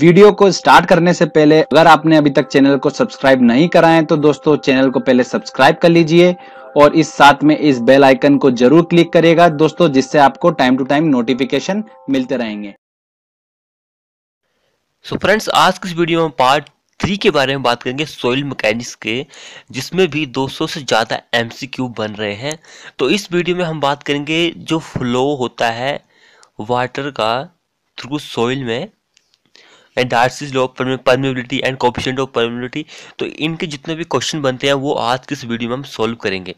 video को start करने से पहले अगर आपने अभी तक चैनल को सब्सक्राइब नहीं कराए तो दोस्तों चैनल को पहले सब्सक्राइब कर लीजिए और इस साथ में इस बेल आइकन को जरूर क्लिक करेगा दोस्तों जिससे आपको टाइम टू टाइम नोटिफिकेशन मिलते रहेंगे सो फ्रेंड्स आज इस वीडियो में पार्ट थ्री के बारे में बात करेंगे सोइल मैकेनिक्स के जिसमें भी 200 से ज़्यादा एमसीक्यू बन रहे हैं तो इस वीडियो में हम बात करेंगे जो फ्लो होता है वाटर का थ्रू सोइल में and Darcy's law of permeability and coefficient of permeability तो इनके जितने भी क्वेश्चन बनते हैं वो आज किस इस वीडियो में हम सॉल्व करेंगे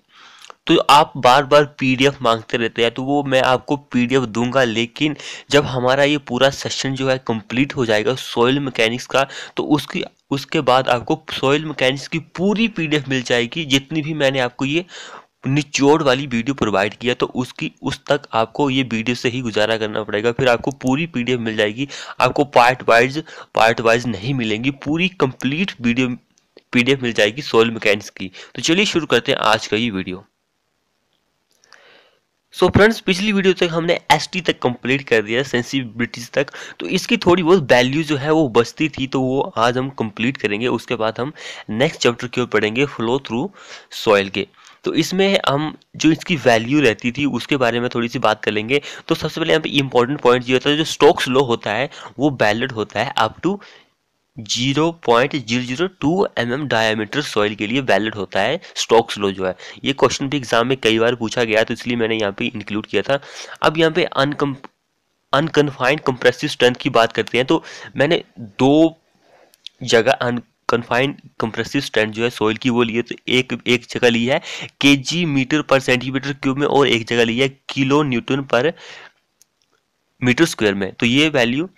तो आप बार बार पीडीएफ मांगते रहते हैं तो वो मैं आपको पीडीएफ दूंगा लेकिन जब हमारा ये पूरा सेशन जो है कंप्लीट हो जाएगा सॉइल मैकेनिक्स का तो उसकी उसके बाद आपको सॉइल मैकेनिक्स की पूरी पीडीएफ मिल जाएगी जितनी भी मैंने आपको ये निचोड़ वाली वीडियो प्रोवाइड किया तो उसकी उस तक आपको ये वीडियो से ही गुजारा करना पड़ेगा फिर आपको पूरी पीडीएफ मिल जाएगी आपको पार्ट वाइज पार्ट वाइज नहीं मिलेंगी पूरी कंप्लीट वीडियो पीडीएफ मिल जाएगी सोल मैकेनिक्स की तो चलिए शुरू करते हैं आज का ये वीडियो सो so फ्रेंड्स पिछली वीडियो तक हमने एस तक कंप्लीट कर दिया सेंसिबिलिटीज तक तो इसकी थोड़ी बहुत वैल्यू जो है वो बचती थी तो वो आज हम कंप्लीट करेंगे उसके बाद हम नेक्स्ट चैप्टर की ओर पढ़ेंगे फ्लो थ्रू सॉइल के तो इसमें हम जो इसकी वैल्यू रहती थी उसके बारे में थोड़ी सी बात कर लेंगे तो सबसे पहले यहाँ पे इंपॉर्टेंट पॉइंट ये होता है जो स्टॉक्स लो होता है वो बैलेड होता है up to zero point zero zero two M M diameter soil के लिए वैलिड होता है स्टॉक्स लो जो है ये क्वेश्चन भी एग्जाम में कई बार पूछा गया तो इसलिए मैंने यहाँ पे इंक्लूड किया था अब यहाँ पे अनकम अनकन्फाइंड कंप्रेसिव स्ट्रेंथ की बात करते हैं तो मैंने दो जगह कन्फाइंड कंप्रेसिव स्ट्रेंथ जो है सोइल की वो लिए तो एक एक जगह ली है के जी मीटर पर सेंटीमीटर क्यूब में और एक जगह ली है किलो न्यूटन पर मीटर स्क्वायर में तो ये वैल्यू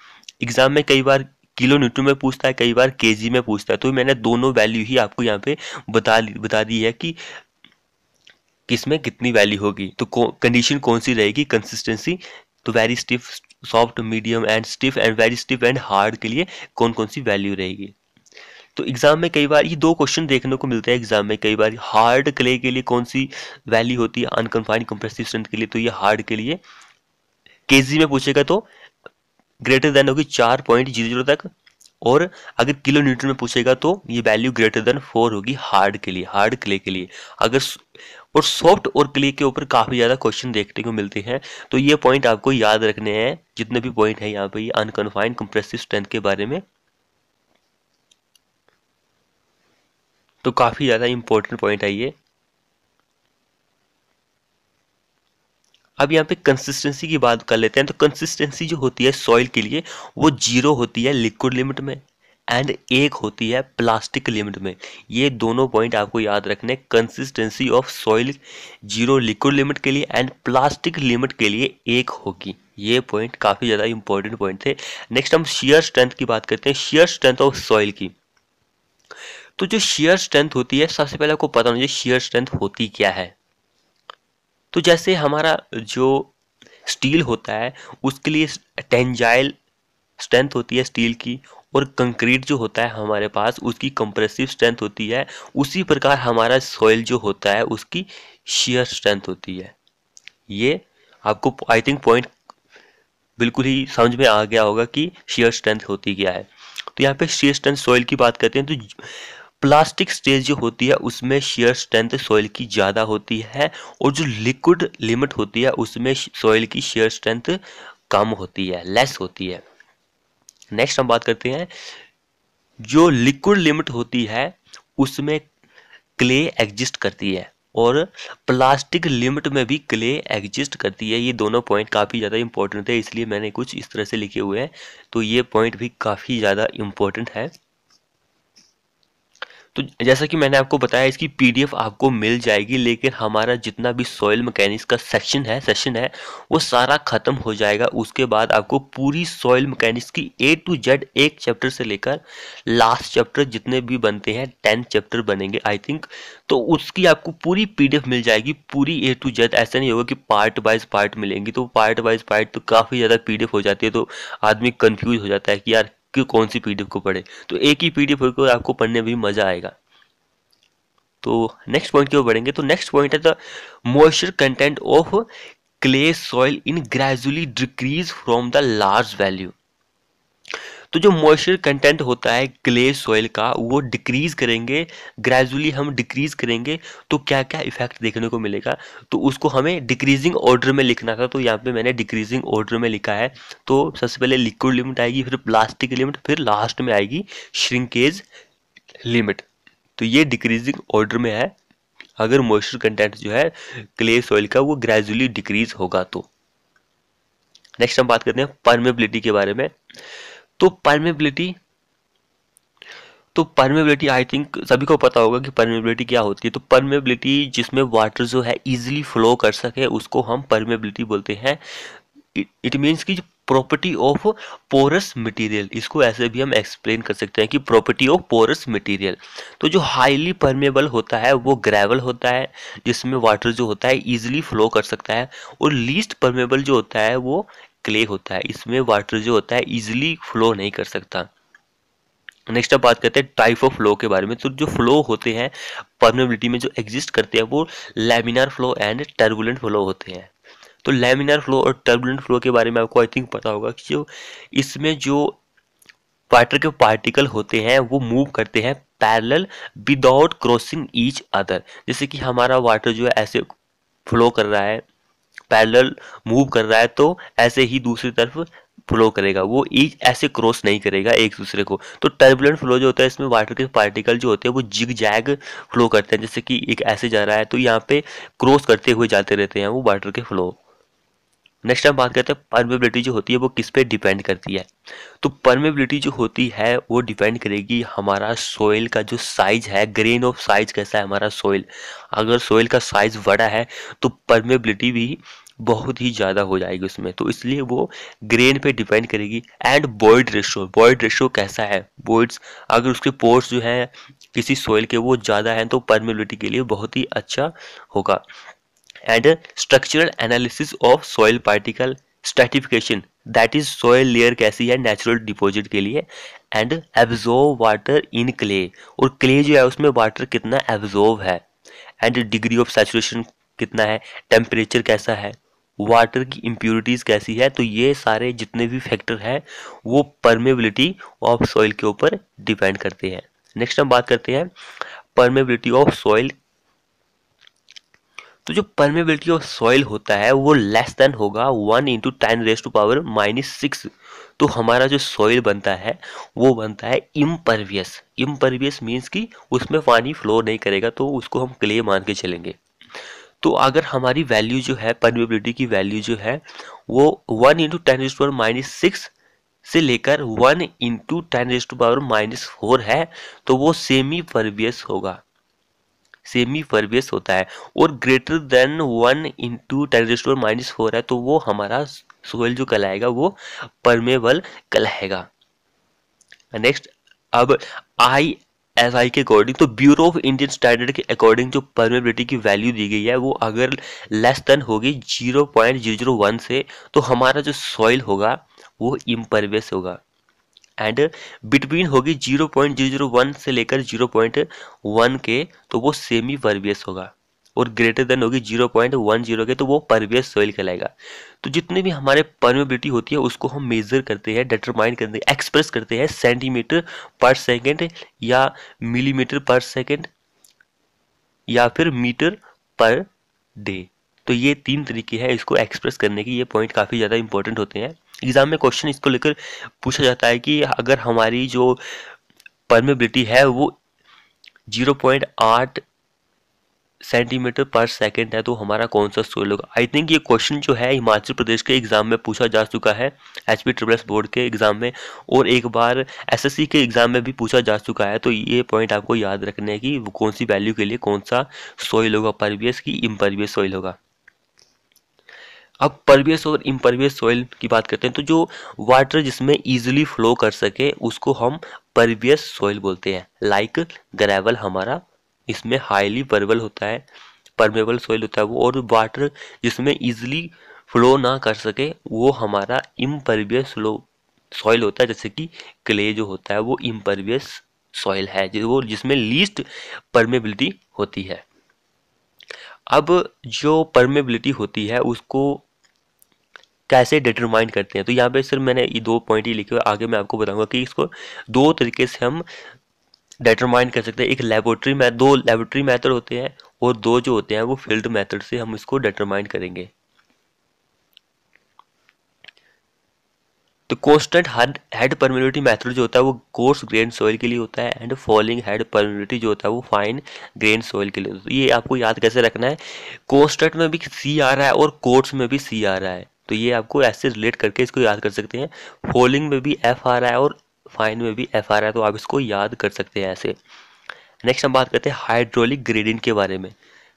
एग्जाम में कई बार किलो न्यूटन में पूछता है कई बार जी में पूछता है तो मैंने दोनों वैल्यू ही आपको यहाँ पे बता बता दी है कि किसमें कितनी वैल्यू होगी तो कंडीशन कौन सी रहेगी कंसिस्टेंसी तो very stiff soft medium and stiff and very stiff and hard के लिए कौन कौन सी वैल्यू रहेगी तो एग्ज़ाम में कई बार ये दो क्वेश्चन देखने को मिलते हैं एग्ज़ाम में कई बार हार्ड क्ले के लिए कौन सी वैल्यू होती है अनकन्फाइंड कंप्रेसिव स्ट्रेंथ के लिए तो ये हार्ड के लिए के में पूछेगा तो ग्रेटर देन होगी चार पॉइंट जीरो जीरो तक और अगर किलो न्यूटन में पूछेगा तो ये वैल्यू ग्रेटर देन फोर होगी हार्ड के लिए हार्ड क्ले के लिए अगर और सॉफ्ट और क्ले के ऊपर काफ़ी ज़्यादा क्वेश्चन देखने को मिलते हैं तो ये पॉइंट आपको याद रखने हैं जितने भी पॉइंट है यहाँ पे ये अनकन्फाइंड कंप्रेसिव स्ट्रेंथ के बारे में तो काफ़ी ज़्यादा इम्पोर्टेंट पॉइंट है ये अब यहाँ पे कंसिस्टेंसी की बात कर लेते हैं तो कंसिस्टेंसी जो होती है सॉइल के लिए वो जीरो होती है लिक्विड लिमिट में एंड एक होती है प्लास्टिक लिमिट में ये दोनों पॉइंट आपको याद रखने consistency of soil zero liquid limit के लिए एंड प्लास्टिक लिमिट के लिए एक होगी ये पॉइंट काफ़ी ज़्यादा इंपॉर्टेंट पॉइंट थे नेक्स्ट हम शेयर स्ट्रेंथ की बात करते हैं शेयर स्ट्रेंथ ऑफ सॉइल की तो जो शेयर स्ट्रेंथ होती है सबसे पहले आपको पता होना चाहिए शेयर स्ट्रेंथ होती क्या है तो जैसे हमारा जो स्टील होता है उसके लिए टेंजाइल स्ट्रेंथ होती है स्टील की और कंक्रीट जो होता है हमारे पास उसकी कंप्रेसिव स्ट्रेंथ होती है उसी प्रकार हमारा सॉइल जो होता है उसकी शेयर स्ट्रेंथ होती है ये आपको आई थिंक पॉइंट बिल्कुल ही समझ में आ गया होगा कि शेयर स्ट्रेंथ होती क्या है तो यहाँ पे शेयर स्ट्रेंथ सॉइल की बात करते हैं तो प्लास्टिक स्टेज जो होती है उसमें शेयर स्ट्रेंथ सॉइल की ज़्यादा होती है और जो लिक्विड लिमिट होती है उसमें सॉइल की शेयर स्ट्रेंथ कम होती है लेस होती है नेक्स्ट हम बात करते हैं जो लिक्विड लिमिट होती है उसमें क्ले एग्जिस्ट करती है और प्लास्टिक लिमिट में भी क्ले एग्जिस्ट करती है ये दोनों पॉइंट काफ़ी ज़्यादा इंपॉर्टेंट है इसलिए मैंने कुछ इस तरह से लिखे हुए हैं तो ये पॉइंट भी काफ़ी ज़्यादा इम्पोर्टेंट है तो जैसा कि मैंने आपको बताया इसकी पीडीएफ आपको मिल जाएगी लेकिन हमारा जितना भी सॉयल मैकेनिक्स का सेक्शन है सेशन है वो सारा ख़त्म हो जाएगा उसके बाद आपको पूरी सॉइल मैकेनिक्स की ए टू जेड एक चैप्टर से लेकर लास्ट चैप्टर जितने भी बनते हैं टेन चैप्टर बनेंगे आई थिंक तो उसकी आपको पूरी पी मिल जाएगी पूरी ए टू जेड ऐसा नहीं होगा कि पार्ट वाइज पार्ट मिलेंगी तो पार्ट वाइज पार्ट तो काफ़ी ज़्यादा पी हो जाती है तो आदमी कन्फ्यूज हो जाता है कि यार कि कौन सी पीडीएफ को पढ़े तो एक ही पीडीएफ होकर आपको पढ़ने में भी मज़ा आएगा तो नेक्स्ट पॉइंट की ओर बढ़ेंगे तो नेक्स्ट पॉइंट है the moisture content of clay soil in gradually decrease from the large value तो जो मॉइस्चर कंटेंट होता है क्ले सॉइल का वो डिक्रीज करेंगे ग्रेजुअली हम डिक्रीज करेंगे तो क्या क्या इफेक्ट देखने को मिलेगा तो उसको हमें डिक्रीजिंग ऑर्डर में लिखना था तो यहाँ पे मैंने डिक्रीजिंग ऑर्डर में लिखा है तो सबसे पहले लिक्विड लिमिट आएगी फिर प्लास्टिक लिमिट फिर लास्ट में आएगी श्रिंकेज लिमिट तो ये डिक्रीजिंग ऑर्डर में है अगर मॉइस्चर कंटेंट जो है क्ले सॉइल का वो ग्रेजुअली डिक्रीज होगा तो नेक्स्ट हम बात करते हैं परमेबिलिटी के बारे में तो परमेबिलिटी तो परमेबिलिटी आई थिंक सभी को पता होगा कि परमेबिलिटी क्या होती है तो परमेबिलिटी जिसमें वाटर जो है इजीली फ्लो कर सके उसको हम परमेबिलिटी बोलते हैं इट मीन्स कि प्रॉपर्टी ऑफ पोरस मटेरियल इसको ऐसे भी हम एक्सप्लेन कर सकते हैं कि प्रॉपर्टी ऑफ पोरस मटेरियल तो जो हाईली परमेबल होता है वो ग्रेवल होता है जिसमें वाटर जो होता है इजीली फ्लो कर सकता है और लीस्ट परमेबल जो होता है वो क्ले होता है इसमें वाटर जो होता है इजिली फ्लो नहीं कर सकता नेक्स्ट आप बात करते हैं टाइप ऑफ फ्लो के बारे में तो जो फ्लो होते हैं परमेबिलिटी में जो एग्जिस्ट करते हैं वो laminar flow and turbulent flow होते हैं तो लेमिनार फ्लो और टर्बुलेंट फ्लो के बारे में आपको आई थिंक पता होगा कि जो इसमें जो वाटर के पार्टिकल होते हैं वो मूव करते हैं parallel without crossing each other जैसे कि हमारा वाटर जो है ऐसे फ्लो कर रहा है पैरेलल मूव कर रहा है तो ऐसे ही दूसरी तरफ फ्लो करेगा वो ईच ऐसे क्रॉस नहीं करेगा एक दूसरे को तो टर्बुलेंट फ्लो जो होता है इसमें वाटर के पार्टिकल जो होते हैं वो जिग जैग फ्लो करते हैं जैसे कि एक ऐसे जा रहा है तो यहाँ पे क्रॉस करते हुए जाते रहते हैं वो वाटर के फ्लो नेक्स्ट हम बात करते हैं परमेबिलिटी जो होती है वो किस पे डिपेंड करती है तो परमेबिलिटी जो होती है वो डिपेंड करेगी हमारा सोइल का जो साइज है ग्रेन ऑफ साइज कैसा है हमारा सोइल अगर सोइल का साइज बड़ा है तो परमेबिलिटी भी बहुत ही ज़्यादा हो जाएगी उसमें तो इसलिए वो ग्रेन पे डिपेंड करेगी and void ratio void ratio कैसा है बॉइड्स अगर उसके पोर्स जो हैं किसी सोइल के वो ज़्यादा हैं तो परमेबिलिटी के लिए बहुत ही अच्छा होगा and structural analysis of soil particle stratification that is soil layer कैसी है नेचुरल deposit के लिए and absorb water in clay और क्ले जो है उसमें वाटर कितना एब्जॉर्व है एंड डिग्री ऑफ सेचुरेशन कितना है टेम्परेचर कैसा है वाटर की इम्प्योरिटीज़ कैसी है तो ये सारे जितने भी फैक्टर हैं वो परमेबिलिटी ऑफ सॉइल के ऊपर डिपेंड करते हैं नेक्स्ट हम बात करते हैं परमेबिलिटी ऑफ सॉइल तो जो परमेबिलिटी ऑफ सॉइल होता है वो लेस देन होगा one into ten raise to power minus six तो हमारा जो सॉइल बनता है वो बनता है इम्परवियस इम्परवियस मीन्स कि उसमें पानी फ्लो नहीं करेगा तो उसको हम क्ले मान के चलेंगे तो अगर हमारी वैल्यू जो है परमेबिलिटी की वैल्यू जो है वो one into ten raise to power minus six से लेकर one into ten raise to power minus four है तो वो सेमी परवियस होगा सेमी फर्वियस होता है और greater than one into ten raise to minus four है तो वो हमारा सोयल जो कहलाएगा वो परमेबल कहलाएगा नेक्स्ट अब आई एस आई के अकॉर्डिंग तो ब्यूरो ऑफ इंडियन स्टैंडर्ड के अकॉर्डिंग जो परमेबिलिटी की वैल्यू दी गई है वो अगर लेस देन होगी zero point zero zero one से तो हमारा जो सॉइल होगा वो इम्परवियस होगा एंड बिटवीन होगी zero point zero zero one से लेकर जीरो पॉइंट वन के तो वो सेमी वर्वियस होगा और ग्रेटर देन होगी जीरो पॉइंट वन जीरो के तो वो परवियस सॉइल कहलाएगा तो जितनी भी हमारे परमेबिलिटी होती है उसको हम मेजर करते हैं डिटरमाइन करते हैं एक्सप्रेस करते हैं सेंटीमीटर पर सेकेंड या मिलीमीटर पर सेकेंड या फिर मीटर पर डे तो ये तीन तरीके हैं इसको एक्सप्रेस करने के ये पॉइंट काफ़ी ज़्यादा इंपॉर्टेंट होते हैं एग्ज़ाम में क्वेश्चन इसको लेकर पूछा जाता है कि अगर हमारी जो परमेबिलिटी है वो जीरो पॉइंट आठ सेंटीमीटर पर सेकंड है तो हमारा कौन सा सोइल होगा आई थिंक ये क्वेश्चन जो है हिमाचल प्रदेश के एग्ज़ाम में पूछा जा चुका है H P triple S board के एग्ज़ाम में और एक बार एसएससी के एग्ज़ाम में भी पूछा जा चुका है तो ये पॉइंट आपको याद रखना है कि कौन सी वैल्यू के लिए कौन सा सोइल होगा परवियस की इम्परवियस सोइल होगा अब परवियस और इम्परवियस सॉइल की बात करते हैं तो जो वाटर जिसमें ईजिली फ्लो कर सके उसको हम परवियस सॉइल बोलते हैं लाइक ग्रेवल हमारा इसमें हाईली परवल होता है परमेबल सॉइल होता है वो और वाटर जिसमें ईजिली फ्लो ना कर सके वो हमारा इम्परवियस सॉइल होता है जैसे कि क्ले जो होता है वो इम्परवियस सॉइल है वो जिसमें लीस्ट परमेबिलिटी होती है अब जो परमेबिलिटी होती है उसको कैसे डिटरमाइन करते हैं तो यहाँ पे सिर्फ मैंने ये दो पॉइंट ही लिखे हुए आगे मैं आपको बताऊंगा कि इसको दो तरीके से हम डिटरमाइन कर सकते हैं एक लेबोरेटरी में दो लेबोरेटरी मेथड होते हैं और दो जो होते हैं वो फील्ड मेथड से हम इसको डिटरमाइन करेंगे तो constant head head permeability method जो होता है वो कोर्स ग्रेन सॉइल के लिए होता है एंड फॉलिंग हेड परमिनिटी जो होता है वो फाइन ग्रेन सॉइल के लिए होता है तो ये आपको याद कैसे रखना है कॉन्स्टेंट में भी सी आ रहा है और कोर्स में भी सी आ रहा है तो ये आपको ऐसे रिलेट करके इसको याद कर सकते हैं फोलिंग में भी एफ आ रहा है और फाइन में भी एफ आ रहा है तो आप इसको याद कर सकते हैं ऐसे नेक्स्ट हम बात करते हैं हाइड्रोलिक ग्रेडियंट के बारे में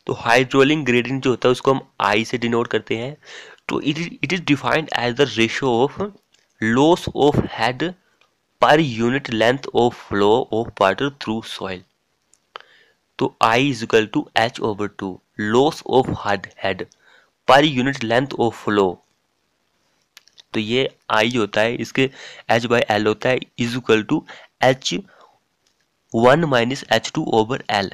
तो हाइड्रोलिक ग्रेडियंट जो होता है उसको हम आई से डिनोट करते हैं तो it is it is defined as the ratio of loss of head per unit length of flow of water through soil तो I is equal to H over two loss of head head per unit length of flow तो ये आई होता है इसके H by L होता है is equal to H one minus H two over L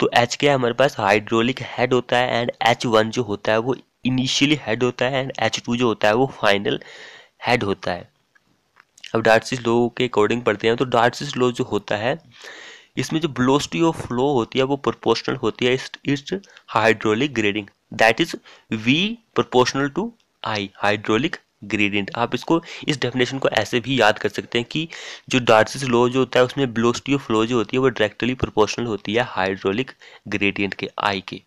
तो H क्या है हमारे पास हाइड्रोलिक हेड होता है एंड एच वन जो होता है वो इनिशियली हेड होता है एंड एच टू जो होता है वो फाइनल हेड होता है अब डार्सिस लो के अकॉर्डिंग पढ़ते हैं तो डार्सिस लो जो होता है इसमें जो ब्लोस्टी ऑफ फ्लो होती है वो प्रोपोर्शनल होती है इस hydraulic grading that is V proportional to I hydraulic gradient आप इसको इस डेफिनेशन को ऐसे भी याद कर सकते हैं कि जो डार्सिस लो जो होता है उसमें ब्लोस्टी ऑफ फ्लो जो होती है वो डायरेक्टली प्रोपोर्शनल होती है हाइड्रोलिक ग्रेडियंट के आई के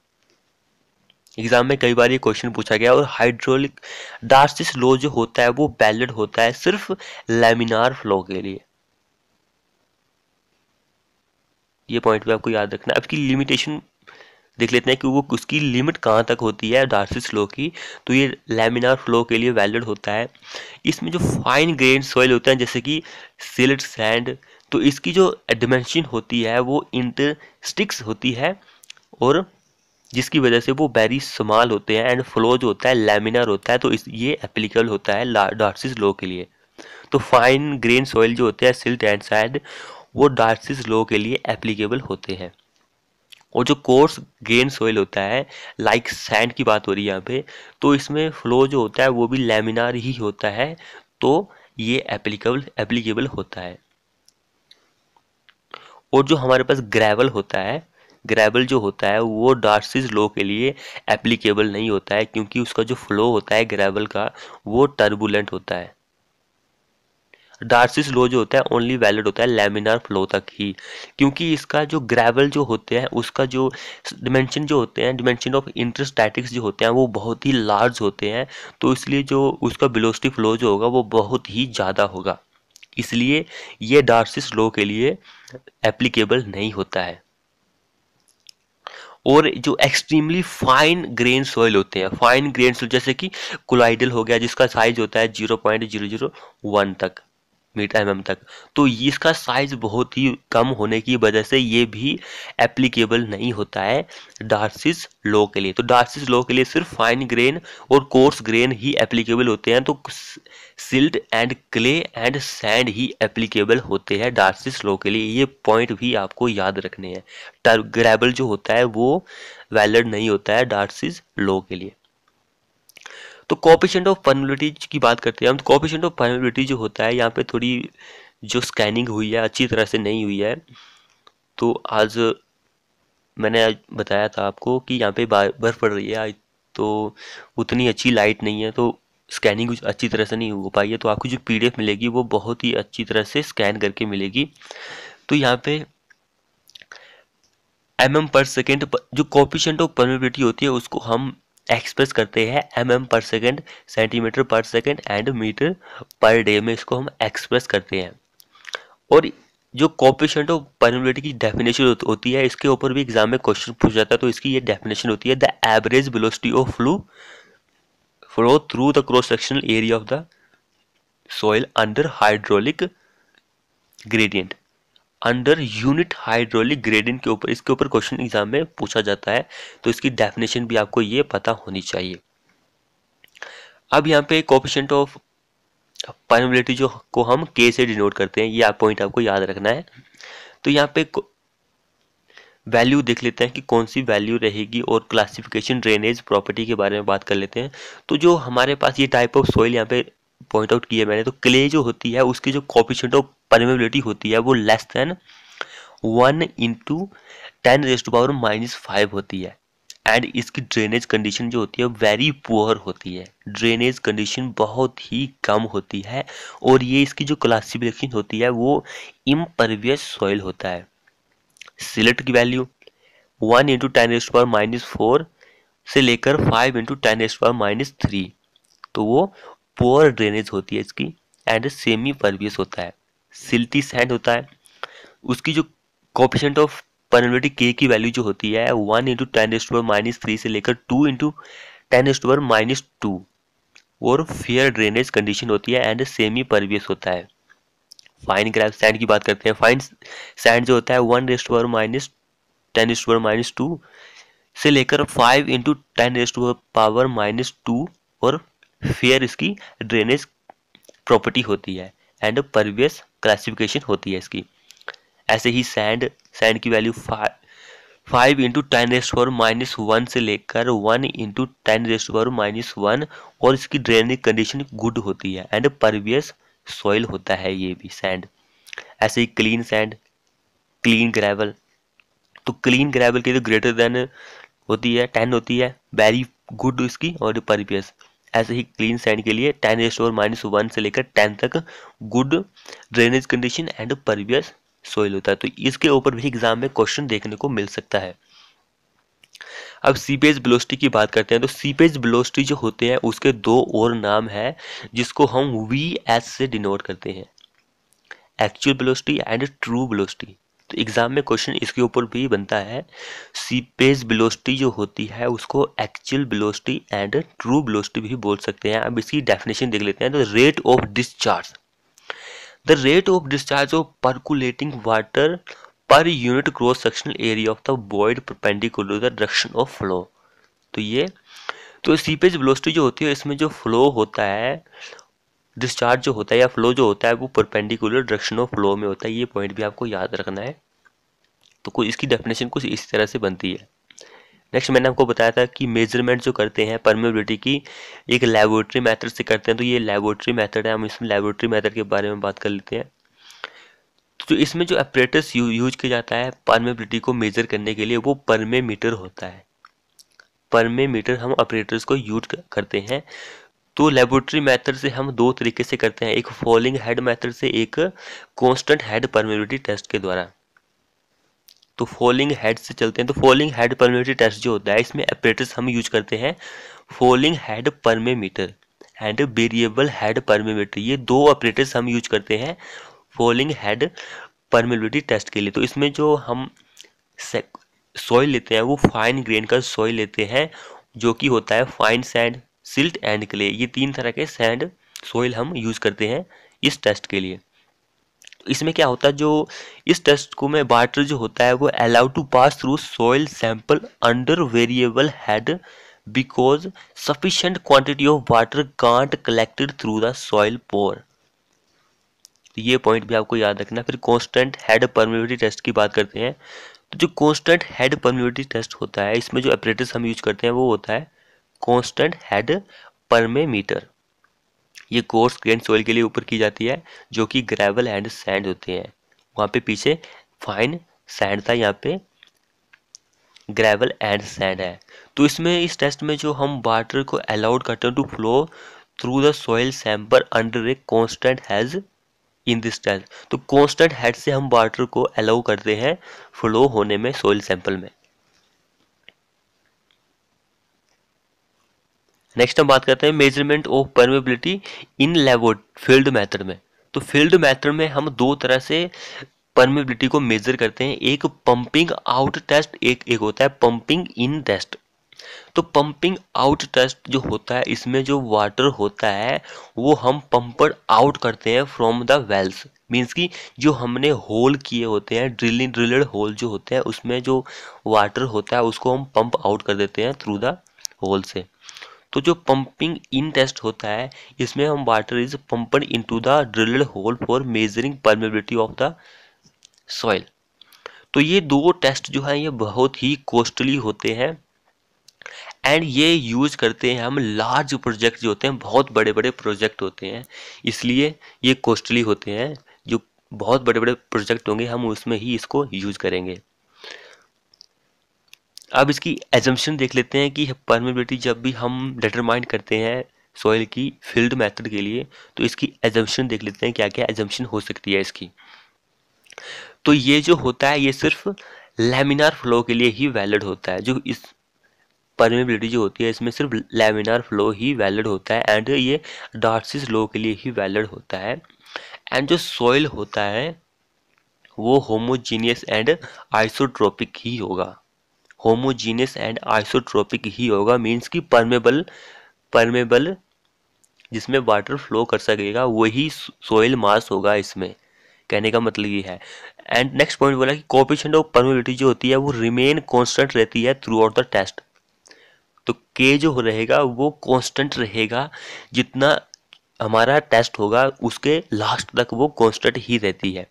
एग्जाम में कई बार ये क्वेश्चन पूछा गया और हाइड्रोलिक डार्सिस लो जो होता है वो बैलेड होता है सिर्फ लेमिनार फ्लो के लिए ये पॉइंट भी आपको याद रखना है आपकी लिमिटेशन देख लेते हैं कि वो उसकी लिमिट कहाँ तक होती है डार्सिस फ्लो की तो ये लेमिनार फ्लो के लिए वैलिड होता है इसमें जो फाइन ग्रेन सॉइल होते हैं जैसे कि सिलट सैंड तो इसकी जो डिमेंशन होती है वो इंटर स्टिक्स होती है और जिसकी वजह से वो बैरी स्मॉल होते हैं एंड फ्लो जो होता है लेमिनार होता है तो इस ये एप्लीकेबल होता है डार्सिस लो के लिए तो फाइन ग्रेन सॉइल जो होते हैं सिल्ट एंड सैंड वो डार्सिस लो के लिए एप्लीकेबल होते हैं और जो कोर्स ग्रेन सोइल होता है लाइक सैंड की बात हो रही है यहाँ पे तो इसमें फ्लो जो होता है वो भी लेमिनार ही होता है तो ये एप्लीकेबल एप्लीकेबल होता है और जो हमारे पास ग्रेवल होता है ग्रेवल जो होता है वो डार्सिस लो के लिए एप्लीकेबल नहीं होता है क्योंकि उसका जो फ्लो होता है ग्रेवल का वो टर्बुलेंट होता है डार्सिस लो जो होता है ओनली वैलिड होता है लेमिनार फ्लो तक ही क्योंकि इसका जो ग्रेवल जो होते हैं उसका जो डिमेंशन जो होते हैं डिमेंशन ऑफ इंटरस्टैटिक्स जो होते हैं वो बहुत ही लार्ज होते हैं तो इसलिए जो उसका बिलोस्टिक फ्लो जो होगा वो बहुत ही ज़्यादा होगा इसलिए ये डार्सिस लो के लिए एप्लीकेबल नहीं होता है और जो एक्सट्रीमली फाइन ग्रेन सॉइल होते हैं फाइन ग्रेन सॉइल जैसे कि कोलाइडल हो गया जिसका साइज होता है zero point zero zero one तक मीटर एम तक तो इसका साइज बहुत ही कम होने की वजह से ये भी एप्लीकेबल नहीं होता है डार्सिस लो के लिए तो डार्सिस लो के लिए सिर्फ फाइन ग्रेन और कोर्स ग्रेन ही एप्लीकेबल होते हैं तो silt and clay and sand ही एप्लीकेबल होते हैं डार्सिस लो के लिए ये पॉइंट भी आपको याद रखने हैं ग्रेबल जो होता है वो वैलिड नहीं होता है डार्सिस लो के लिए तो कॉपिशेंट ऑफ फर्मुलिटीज की बात करते हैं हम तो कॉपिशेंट ऑफ फर्मुलिटी जो होता है यहाँ पे थोड़ी जो स्कैनिंग हुई है अच्छी तरह से नहीं हुई है तो आज मैंने आज बताया था आपको कि यहाँ पे बर्फ़ पड़ रही है आज तो उतनी अच्छी लाइट नहीं है तो स्कैनिंग कुछ अच्छी तरह से नहीं हो पाई है तो आपको जो पी मिलेगी वो बहुत ही अच्छी तरह से स्कैन करके मिलेगी तो यहाँ पे एम एम पर सेकेंड जो कॉपिशेंट ऑफ परमिबिलिटी होती है उसको हम एक्सप्रेस करते हैं M M per second centimetre per second and metre per day में इसको हम एक्सप्रेस करते हैं और जो कॉपिशेंट ऑफ परमिबिलिटी की डेफिनेशन होती है इसके ऊपर भी एग्जाम में क्वेश्चन पूछ जाता है तो इसकी ये डेफिनेशन होती है the average velocity of flow flow through the cross sectional area of the soil under hydraulic gradient under unit hydraulic gradient के ऊपर इसके ऊपर क्वेश्चन एग्जाम में पूछा जाता है तो इसकी डेफिनेशन भी आपको ये पता होनी चाहिए अब यहाँ पे कॉपिशेंट ऑफ परमिबिलिटी जो को हम के से डिनोट करते हैं ये आप पॉइंट आपको याद रखना है तो यहाँ पे वैल्यू देख लेते हैं कि कौन सी वैल्यू रहेगी और क्लासिफिकेशन ड्रेनेज प्रॉपर्टी के बारे में बात कर लेते हैं तो जो हमारे पास ये टाइप ऑफ सॉइल यहाँ पे पॉइंट आउट किया मैंने तो क्ले जो होती है उसकी जो कॉपिशेंट ऑफ परमेबिलिटी होती है वो less than one into ten raise to power minus five होती है एंड इसकी ड्रेनेज कंडीशन जो होती है वेरी पुअर होती है ड्रेनेज कंडीशन बहुत ही कम होती है और ये इसकी जो क्लासिफिकेशन होती है वो इम्परवियस सॉइल होता है सिलेट की value one into ten raise power minus four से लेकर five into ten raise power minus three तो वो पुअर ड्रेनेज होती है इसकी एंड सेमी परवियस होता है सिल्टी सैंड होता है उसकी जो कॉपिशेंट ऑफ परमिटी के की वैल्यू जो होती है one into ten raise minus three से लेकर two into ten raise minus two और फेयर ड्रेनेज कंडीशन होती है एंड सेमी परवियस होता है फाइन ग्राफ सैंड की बात करते हैं फाइन सैंड जो होता है one raise minus ten raise minus two से लेकर five into ten raise power minus two और फेयर इसकी ड्रेनेज प्रॉपर्टी होती है एंड परवियस क्लासिफिकेशन होती है इसकी ऐसे ही सैंड सैंड की value five into ten raise power minus one से लेकर one into ten raise power minus one और इसकी ड्रेनेज कंडीशन गुड होती है एंड परवियस सॉइल होता है ये भी सैंड ऐसे ही क्लीन सैंड क्लीन ग्रेवल तो क्लीन ग्रेवल के तो ग्रेटर देन होती है टेन होती है वेरी गुड इसकी और परवियस ऐसे ही क्लीन सैंड के लिए टेन स्टोर माइनस वन से लेकर टेन तक good drainage condition and pervious soil होता है तो इसके ऊपर भी एग्जाम में क्वेश्चन देखने को मिल सकता है अब सीपेज ब्लोस्टी की बात करते हैं तो सीपेज ब्लोस्टी जो होते हैं उसके दो और नाम है जिसको हम वी एस से डिनोट करते हैं actual velocity and true velocity तो एग्ज़ाम में क्वेश्चन इसके ऊपर भी बनता है सीपेज बिलोस्टी जो होती है उसको actual velocity and true velocity भी बोल सकते हैं अब इसकी डेफिनेशन देख लेते हैं तो rate of discharge the rate of discharge of percolating water per unit cross sectional area of the void perpendicular direction of flow तो ये तो सीपेज वेलोसिटी जो होती है इसमें जो फ्लो होता है डिस्चार्ज जो होता है या फ्लो जो होता है वो परपेंडिकुलर डायरेक्शन ऑफ फ्लो में होता है ये पॉइंट भी आपको याद रखना है तो कुछ इसकी डेफिनेशन कुछ इस तरह से बनती है नेक्स्ट मैंने आपको बताया था कि मेजरमेंट जो करते हैं परमेबिलिटी की एक लेबोरेटरी मेथड से करते हैं तो ये लेबोरेटरी मेथड है हम इसमें लेबोरेटरी मेथड के बारे में बात कर लेते हैं तो इसमें जो अप्रेटस यू, यूज किया जाता है परमेबिलिटी को मेजर करने के लिए वो परमे मीटर होता है परमे मीटर हम ऑपरेटर्स को यूज करते हैं तो लेबोरेटरी मेथड से हम दो तरीके से करते हैं एक फॉलिंग हेड मेथड से एक कॉन्स्टेंट हेड परमिबिलिटी टेस्ट के द्वारा तो फॉलिंग हेड से चलते हैं तो फॉलिंग हेड परमिबिलिटी टेस्ट जो होता है इसमें अपरेटर्स हम यूज करते हैं falling head permeameter and variable head permeameter ये दो ऑपरेटर्स हम यूज करते हैं फॉलिंग हेड परमेबिलिटी टेस्ट के लिए तो इसमें जो हम सॉइल लेते हैं वो फाइन ग्रेन का सॉइल लेते हैं जो कि होता है fine sand silt and clay ये तीन तरह के सैंड सोइल हम यूज़ करते हैं इस टेस्ट के लिए इसमें क्या होता है जो इस टेस्ट को में वाटर जो होता है वो allowed to pass through soil sample under variable head because sufficient quantity of water can't collected through the soil pore ये पॉइंट भी आपको याद रखना फिर कॉन्स्टेंट हेड परमिविटी टेस्ट की बात करते हैं तो जो कॉन्स्टेंट हेड परमिविटी टेस्ट होता है इसमें जो अपरेटस हम यूज करते हैं वो होता है कॉन्स्टेंट हेड पर में मीटर ये कोर्स ग्रेन सोइल के लिए ऊपर की जाती है जो कि ग्रेवल एंड सैंड होते हैं वहाँ पे पीछे फाइन सैंड था यहाँ पे ग्रेवल एंड सैंड है तो इसमें इस टेस्ट में जो हम वाटर को अलाउड करते हैं to flow through the soil sample under a constant head in this test तो कॉन्स्टेंट हेड से हम वाटर को अलाउ करते हैं फ्लो होने में सॉइल सैंपल में नेक्स्ट हम बात करते हैं मेजरमेंट ऑफ परमेबिलिटी इन लेवोड फील्ड मैथड में तो फील्ड मैथड में हम दो तरह से परमेबिलिटी को मेजर करते हैं एक पंपिंग आउट टेस्ट एक एक होता है पंपिंग इन टेस्ट तो पंपिंग आउट टेस्ट जो होता है इसमें जो वाटर होता है वो हम पंपर आउट करते हैं फ्रॉम द वेल्स मीन्स कि जो हमने होल किए होते हैं ड्रिलिंग ड्रिलड होल जो होते हैं उसमें जो वाटर होता है उसको हम पंप आउट कर देते हैं थ्रू द होल से तो जो पंपिंग इन टेस्ट होता है इसमें हम water is pumped to the drilled hole for measuring permeability of the soil तो ये दो टेस्ट जो है ये बहुत ही कॉस्टली होते हैं एंड ये यूज करते हैं हम लार्ज प्रोजेक्ट जो होते हैं बहुत बड़े बड़े प्रोजेक्ट होते हैं इसलिए ये कॉस्टली होते हैं जो बहुत बड़े बड़े प्रोजेक्ट होंगे हम उसमें ही इसको यूज करेंगे अब इसकी एजम्पन देख लेते हैं कि परमेबिलिटी जब भी हम डिटरमाइन करते हैं सॉइल की फील्ड मेथड के लिए तो इसकी एजम्पन देख लेते हैं क्या क्या एजम्पन हो सकती है इसकी तो ये जो होता है ये सिर्फ लेमिनार फ्लो के लिए ही वैलिड होता है जो इस परमेबिलिटी जो होती है इसमें सिर्फ लेमिनार फ्लो ही वैलिड होता है एंड ये डार्सिस लो के लिए ही वैलिड होता है एंड जो सॉइल होता है वो होमोजीनियस एंड आइसोट्रोपिक ही होगा होमोजीनियस एंड आइसोट्रोपिक ही होगा मीन्स कि परमेबल परमेबल जिसमें वाटर फ्लो कर सकेगा वही सोयल मास होगा इसमें कहने का मतलब ये है एंड नेक्स्ट पॉइंट बोला कि कॉपिशन ऑफ परमेबिलिटी जो होती है वो रिमेन कॉन्स्टेंट रहती है थ्रू आउट द टेस्ट तो के जो रहेगा वो कॉन्स्टेंट रहेगा जितना हमारा टेस्ट होगा उसके लास्ट तक वो कॉन्स्टेंट ही रहती है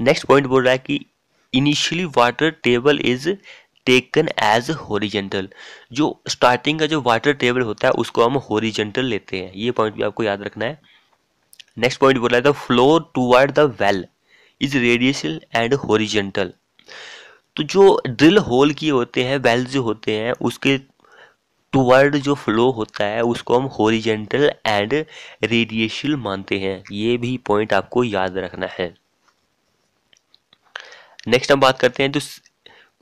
नेक्स्ट पॉइंट बोल रहा है कि initially water table is taken as horizontal जो स्टार्टिंग का जो वाटर टेबल होता है उसको हम होरिजेंटल लेते हैं ये पॉइंट भी आपको याद रखना है नेक्स्ट पॉइंट बोला था flow toward the well is radial and horizontal तो जो ड्रिल होल की होते हैं वेल जो होते हैं उसके टूवर्ड जो फ्लो होता है उसको हम होरिजेंटल एंड रेडिएशल मानते हैं ये भी पॉइंट आपको याद रखना है नेक्स्ट हम बात करते हैं तो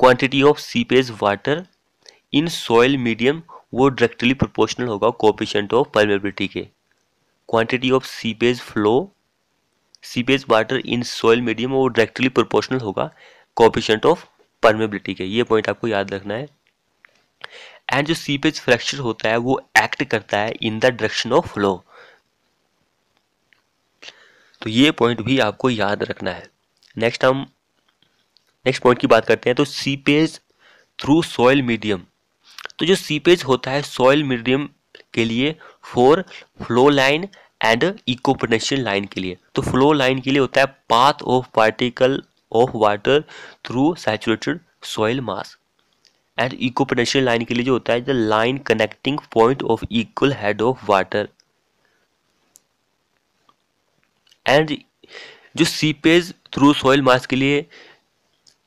quantity of seepage water in soil medium वो डायरेक्टली प्रोपोर्शनल होगा कोपिशेंट ऑफ परमेबिलिटी के quantity of seepage flow seepage water in soil medium वो डायरेक्टली प्रोपोर्शनल होगा कोपिशेंट ऑफ परमेबिलिटी के ये पॉइंट आपको याद रखना है एंड जो सीपेज फ्रैक्चर होता है वो एक्ट करता है in the direction of flow तो ये पॉइंट भी आपको याद रखना है नेक्स्ट हम नेक्स्ट पॉइंट की बात करते हैं तो सीपेज थ्रू सॉयल मीडियम तो जो सीपेज होता है सॉयल मीडियम के लिए for flow line and equi line के लिए तो फ्लो लाइन के लिए होता है path of particle of water through saturated soil mass and equi line के लिए जो होता है the line connecting point of equal head of water and जो सीपेज थ्रू सॉयल मास के लिए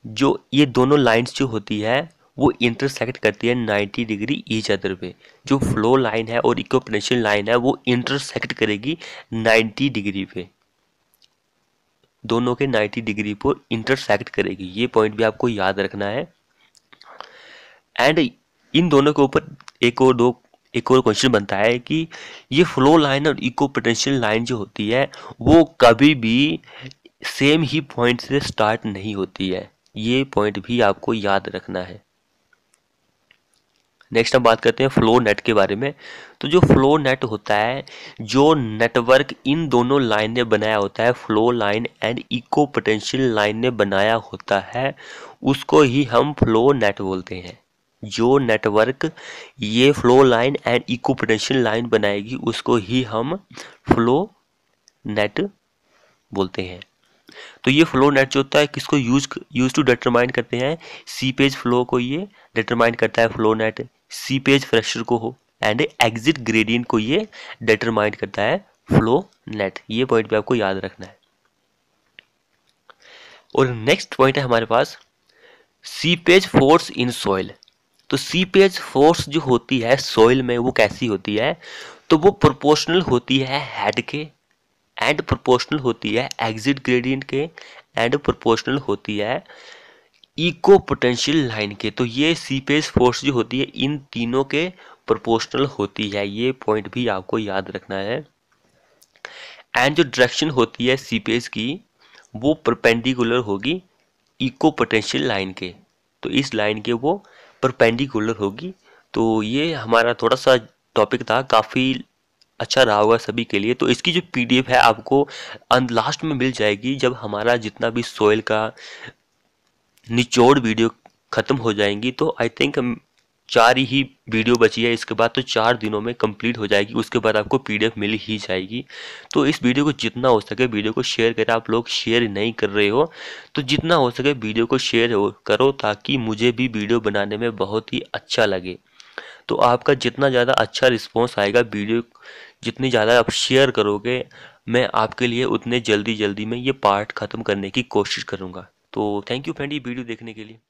जो ये दोनों लाइंस जो होती है वो इंटरसेक्ट करती है 90 डिग्री ईच अदर पे जो फ्लो लाइन है और इक्वप्रेशन लाइन है वो इंटरसेक्ट करेगी 90 डिग्री पे दोनों के 90 डिग्री पर इंटरसेक्ट करेगी ये पॉइंट भी आपको याद रखना है एंड इन दोनों के ऊपर एक और दो एक और क्वेश्चन बनता है कि ये फ्लो लाइन और इको पोटेंशियल लाइन जो होती है वो कभी भी सेम ही पॉइंट से स्टार्ट नहीं होती है ये पॉइंट भी आपको याद रखना है नेक्स्ट हम बात करते हैं फ्लो नेट के बारे में तो जो फ्लो नेट होता है जो नेटवर्क इन दोनों लाइन ने बनाया होता है flow line and equipotential line ने बनाया होता है उसको ही हम फ्लो नेट बोलते हैं जो नेटवर्क ये flow line and equipotential line बनाएगी उसको ही हम फ्लो नेट बोलते हैं तो ये फ्लो नेट जो होता है किसको यूज यूज टू डिटरमाइन करते हैं सी पेज फ्लो को ये डिटरमाइन करता है flow net seepage pressure को हो एंड एग्जिट ग्रेडियंट को ये डिटरमाइन करता है फ्लो नेट ये पॉइंट भी आपको याद रखना है और नेक्स्ट पॉइंट है हमारे पास seepage force in soil तो सी पेज फोर्स जो होती है सॉइल में वो कैसी होती है तो वो प्रोपोर्शनल होती है हेड के एंड प्रोपोर्शनल होती है एग्जिट ग्रेडियंट के एंड प्रोपोर्शनल होती है इको पोटेंशियल लाइन के तो ये सीपेज फोर्स जो होती है इन तीनों के प्रोपोर्शनल होती है ये पॉइंट भी आपको याद रखना है एंड जो डायरेक्शन होती है सीपेज की वो परपेंडिकुलर होगी इको पोटेंशियल लाइन के तो इस लाइन के वो परपेंडिकुलर होगी तो ये हमारा थोड़ा सा टॉपिक था काफ़ी अच्छा रहा होगा सभी के लिए तो इसकी जो पीडीएफ है आपको लास्ट अं-, में मिल जाएगी जब हमारा जितना भी सोयल का निचोड़ वीडियो ख़त्म हो जाएंगी तो आई थिंक चार ही वीडियो बची है इसके बाद तो चार दिनों में कंप्लीट हो जाएगी उसके बाद आपको पीडीएफ मिल ही जाएगी तो इस वीडियो को जितना हो सके वीडियो को शेयर करें आप लोग शेयर नहीं कर रहे हो तो जितना हो सके वीडियो को शेयर करो ताकि मुझे भी वीडियो बनाने में बहुत ही अच्छा लगे तो आपका जितना ज़्यादा अच्छा रिस्पॉन्स आएगा वीडियो जितनी ज़्यादा आप शेयर करोगे मैं आपके लिए उतने जल्दी जल्दी में ये पार्ट ख़त्म करने की कोशिश करूँगा तो थैंक यू फ्रेंड ये वीडियो देखने के लिए